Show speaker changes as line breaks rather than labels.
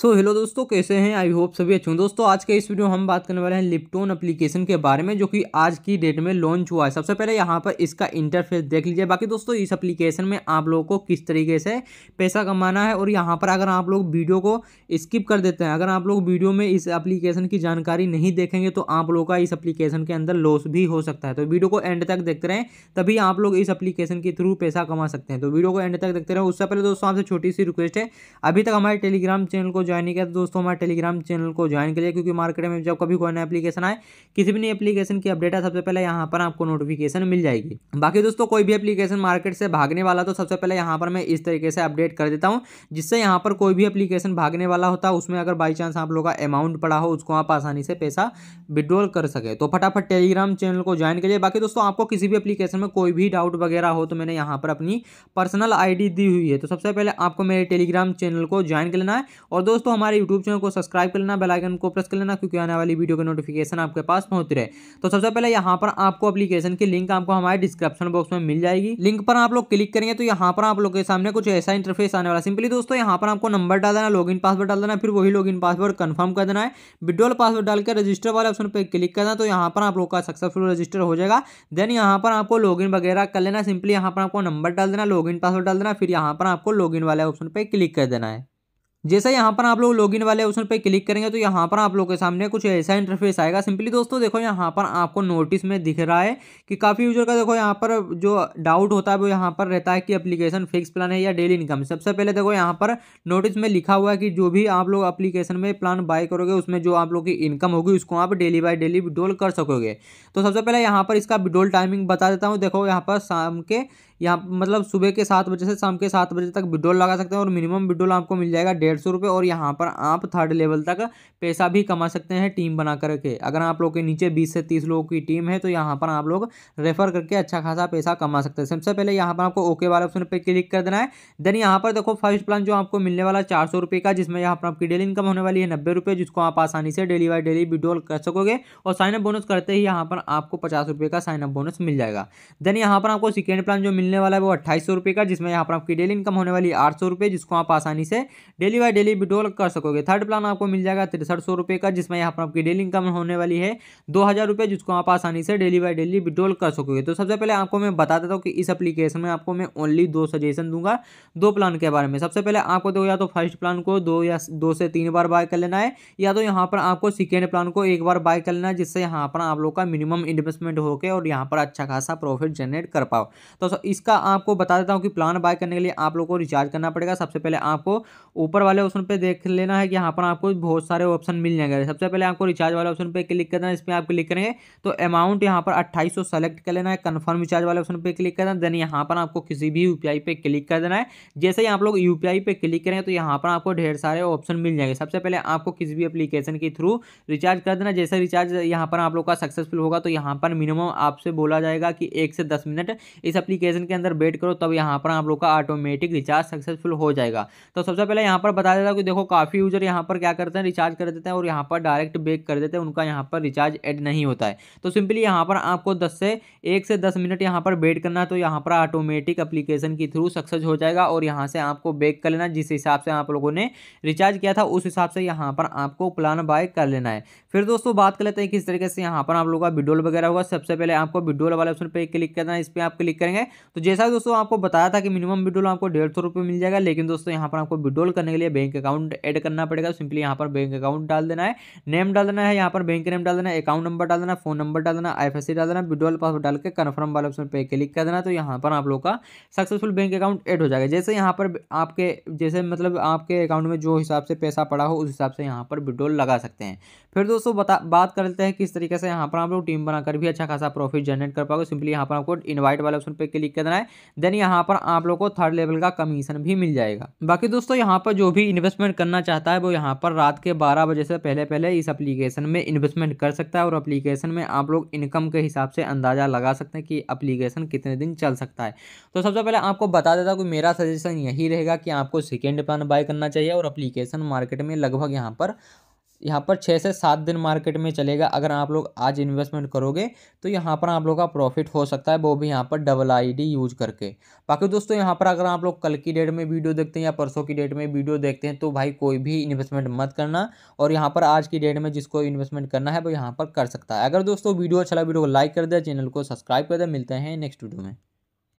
सो so, hello दोस्तों कैसे हैं आई होप सभी अच्छे हों दोस्तों आज के इस वीडियो में हम बात करने वाले हैं लिप्टोन एप्लीकेशन के बारे में जो कि आज की डेट में लॉन्च हुआ है सबसे पहले यहाँ पर इसका इंटरफेस देख लीजिए बाकी दोस्तों इस एप्लीकेशन में आप लोगों को किस तरीके से पैसा कमाना है और यहाँ पर अगर आप लोग वीडियो को स्किप कर देते हैं अगर आप लोग वीडियो में इस अप्लीकेशन की जानकारी नहीं देखेंगे तो आप लोगों का इस अप्लीकेशन के अंदर लॉस भी हो सकता है तो वीडियो को एंड तक देखते रहें तभी आप लोग इस अप्लीकेशन के थ्रू पैसा कमा सकते हैं तो वीडियो को एंड तक देखते रहें उससे पहले दोस्तों आपसे छोटी सी रिक्वेस्ट है अभी तक हमारे टेलीग्राम चैनल को ज्वाइन नहीं किया तो दोस्तों हमारे टेलीग्राम चैनल को ज्वाइन कर लिया क्योंकि मार्केट में जब कभी कोई नया एप्लीकेशन आए किसी भी नई एप्लीकेशन की अपडेट है सबसे पहले यहाँ पर आपको नोटिफिकेशन मिल जाएगी बाकी दोस्तों कोई भी एप्लीकेशन मार्केट से भागने वाला तो सबसे पहले यहाँ पर मैं इस तरीके से अपडेट कर देता हूँ जिससे यहाँ पर कोई भी एप्लीकेशन भागने वाला होता है उसमें अगर बाई चांस आप लोग का अमाउंट पड़ा हो उसको आप आसानी से पैसा विड्रॉल कर सके तो फटाफट टेलीग्राम चैनल को ज्वाइन करिए बाकी दोस्तों आपको किसी भी एप्लीकेशन में कोई भी डाउट वगैरह हो तो मैंने यहाँ पर अपनी पर्सनल आईडी दी हुई है तो सबसे पहले आपको मेरे टेलीग्राम चैनल को ज्वाइन कर लेना है और दोस्तों हमारे यूट्यूब चैनल को सब्सक्राइब कर लेना बेलाइकन को प्रेस कर लेना क्योंकि आने वाली वीडियो के नोटिफिकेशन आपके पास पहुंच रहे तो सबसे पहले यहाँ पर आपको अपलीकेशन की लिंक आपको हमारे डिस्क्रिप्शन बॉक्स में मिल जाएगी लिंक पर आप लोग क्लिक करेंगे तो यहाँ पर आप लोग के सामने कुछ ऐसा इंटरफेस आने वाला सिंपली दोस्तों यहाँ पर आपको नंबर डाल देना लॉग पासवर्ड डाल देना फिर वही लॉग पासवर्ड कन्फर्म कर देना है विड्रोल पासवर्ड डाल के रजिस्टर वाले ऑप्शन पर क्लिक करना तो यहाँ पर आप लोग का सक्सेसफुल रजिस्टर हो जाएगा देन यहाँ पर आपको लॉग वगैरह कर लेना सिंपली यहाँ पर आपको नंबर डाल देना लॉग पासवर्ड डाल देना फिर यहाँ पर आपको लॉग वाले ऑप्शन पर क्लिक कर देना है जैसे यहाँ पर आप लोग लॉगिन वाले ऑप्शन पे क्लिक करेंगे तो यहाँ पर आप लोग के सामने कुछ ऐसा इंटरफेस आएगा सिंपली दोस्तों देखो यहाँ पर आपको नोटिस में दिख रहा है कि काफ़ी यूजर का देखो यहाँ पर जो डाउट होता है वो यहाँ पर रहता है कि एप्लीकेशन फिक्स प्लान है या डेली इनकम सबसे पहले देखो यहाँ पर नोटिस में लिखा हुआ है कि जो भी आप लोग अप्लीकेशन में प्लान बाय करोगे उसमें जो आप लोग की इनकम होगी उसको आप डेली बाई डेली विड्रोल कर सकोगे तो सबसे पहले यहाँ पर इसका विड्रोल टाइमिंग बता देता हूँ देखो यहाँ पर शाम के यहाँ मतलब सुबह के सात बजे से शाम के सात बजे तक विड्रोल लगा सकते हैं और मिनिमम विड्रोल आपको मिल जाएगा डेढ़ सौ रुपये और यहाँ पर आप थर्ड लेवल तक पैसा भी कमा सकते हैं टीम बना करके अगर आप लोग के नीचे बीस से तीस लोगों की टीम है तो यहाँ पर आप लोग रेफर करके अच्छा खासा पैसा कमा सकते हैं सबसे पहले यहाँ पर आपको ओके वाले ऑप्शन पर क्लिक कर देना है देन यहाँ पर देखो फर्स्ट प्लान जो आपको मिलने वाला चार सौ रुपये का जिसमें यहाँ पर आपकी डेली इनकम होने वाली है नब्बे रुपये जिसको आप आसानी से डेली बाई डेली विड्रॉल कर सकोगे और साइनअप बोनस करते ही यहाँ पर आपको पचास रुपये का साइनअप बोनस मिल जाएगा देन यहाँ पर आपको सेकेंड प्लान जो मिलने वाला है वो अट्ठाईस सौ रुपये का जिसमें यहाँ पर आपकी डेली इनकम होने वाली है आठ सौ रुपये जिसको आप आसानी से daily daily by daily withdrawal कर सकोगे थर्ड प्लान आपको मिल जाएगा तिरसठ सौ रुपये का जिसमें यहाँ पर आपकी डेली इनकम होने वाली है दो हज़ार रुपये जिसको आप आसानी से डेली बाय डेली विड्रॉल कर सकोगे तो सबसे पहले आपको मैं बता देता हूँ कि इस अपलीकेशन में आपको मैं ओनली दो सजेशन दूंगा दो प्लान के बारे में सबसे पहले आपको तो या तो फर्स्ट प्लान को दो या दो से तीन बार बाय कर लेना है या तो यहाँ पर आपको सेकेंड प्लान को एक बार बाय कर लेना है जिससे यहाँ पर आप लोग का मिनिमम इन्वेस्टमेंट होकर और यहाँ पर अच्छा खासा प्रॉफिट जनरेट कर पाओ तो इसका आपको बता देता हूँ कि प्लान बाय करने के लिए आप लोग को रिचार्ज करना पड़ेगा सबसे पहले आपको ऊपर वाले ऑप्शन पे देख लेना है कि यहाँ पर आपको बहुत सारे ऑप्शन मिल जाएंगे सबसे पहले आपको रिचार्ज वाले ऑप्शन पे क्लिक करना है इसमें आप क्लिक करेंगे तो अमाउंट यहाँ पर अट्ठाईस सौ सेलेक्ट कर लेना है कन्फर्म रिचार्ज वाले ऑप्शन पे क्लिक करना है देन यहाँ पर आपको किसी भी यू पे क्लिक कर देना है जैसे ही आप लोग यू पी क्लिक करेंगे तो यहाँ पर आपको ढेर सारे ऑप्शन मिल जाएंगे सबसे पहले आपको किसी भी अपलीकेशन के थ्रू रिचार्ज कर देना जैसे रिचार्ज यहाँ पर आप लोग का सक्सेसफुल होगा तो यहाँ पर मिनिमम आपसे बोला जाएगा कि एक से दस मिनट इस अपलीकेशन के अंदर वेट करो तब यहाँ पर आप लोग का ऑटोमेटिक रिचार्ज सक्सेसफुल हो जाएगा तो सबसे पहले यहाँ पर बता देता हूँ कि देखो काफ़ी यूजर यहाँ पर क्या करते हैं रिचार्ज कर देते हैं और यहाँ पर डायरेक्ट बेक कर देते हैं उनका यहाँ पर रिचार्ज एड नहीं होता है तो सिंपली यहाँ पर आपको दस से एक से दस मिनट यहाँ पर वेट करना तो यहाँ पर ऑटोमेटिक अप्लीकेशन के थ्रू सक्सेस हो जाएगा और यहाँ से आपको बेक कर लेना जिस हिसाब से आप लोगों ने रिचार्ज किया था उस हिसाब से यहाँ पर आपको प्लान बाय कर लेना है फिर दोस्तों बात कर लेते हैं किस तरीके से यहाँ पर आप लोगों का विड्रोल वगैरह होगा सबसे पहले आपको विडोल वाले ऑप्शन पर क्लिक करना है इस पर आप क्लिक करेंगे तो जैसा दोस्तों आपको बताया था कि मिनिमम विड्रोल आपको डेढ़ सौ रुपये मिल जाएगा लेकिन दोस्तों यहाँ पर आपको विडोल करने के लिए बैंक अकाउंट एड करना पड़ेगा सिंपली यहाँ पर बैंक अकाउंट डाल देना है नेम डाल देना है यहाँ पर बैंक नेम डाल देना है अकाउंट नंबर डाल देना फोन नंबर डाल देना आई डाल देना विडोल पासवर्ड डाल के कन्फर्म वाले ऑप्शन पर क्लिक कर देना तो यहाँ पर आप लोग का सक्सेसफुल बैंक अकाउंट एड हो जाएगा जैसे यहाँ पर आपके जैसे मतलब आपके अकाउंट में जो हिसाब से पैसा पड़ा हो उस हिसाब से यहाँ पर विड्रोल लगा सकते हैं फिर दोस्तों दोस्तों बता बात करते हैं किस तरीके से यहाँ पर आप लोग टीम बनाकर भी अच्छा खासा प्रॉफिट जनरेट कर पाओगे सिंपली यहाँ पर आपको इनवाइट वाले ऑप्शन पे क्लिक करना है देन यहाँ पर आप लोग को थर्ड लेवल का कमीशन भी मिल जाएगा बाकी दोस्तों यहाँ पर जो भी इन्वेस्टमेंट करना चाहता है वो यहाँ पर रात के बारह बजे से पहले पहले इस अप्लीकेशन में इन्वेस्टमेंट कर सकता है और अप्लीकेशन में आप लोग इनकम के हिसाब से अंदाजा लगा सकते हैं कि अप्लीकेशन कितने दिन चल सकता है तो सबसे पहले आपको बता देता हूँ कि मेरा सजेशन यही रहेगा कि आपको सेकेंड प्लान बाय करना चाहिए और अप्लीकेशन मार्केट में लगभग यहाँ पर यहाँ पर छः से सात दिन मार्केट में चलेगा अगर आप लोग आज इन्वेस्टमेंट करोगे तो यहाँ पर आप लोग का प्रॉफिट हो सकता है वो भी यहाँ पर डबल आईडी यूज करके बाकी दोस्तों यहाँ पर अगर आप लोग कल की डेट में वीडियो देखते हैं या परसों की डेट में वीडियो देखते हैं तो भाई कोई भी इन्वेस्टमेंट मत करना और यहाँ पर आज की डेट में जिसको इन्वेस्टमेंट करना है वो यहाँ पर कर सकता है अगर दोस्तों वीडियो अच्छा लगा वीडियो को लाइक कर दे चैनल को सब्सक्राइब कर दे मिलते हैं नेक्स्ट वीडियो में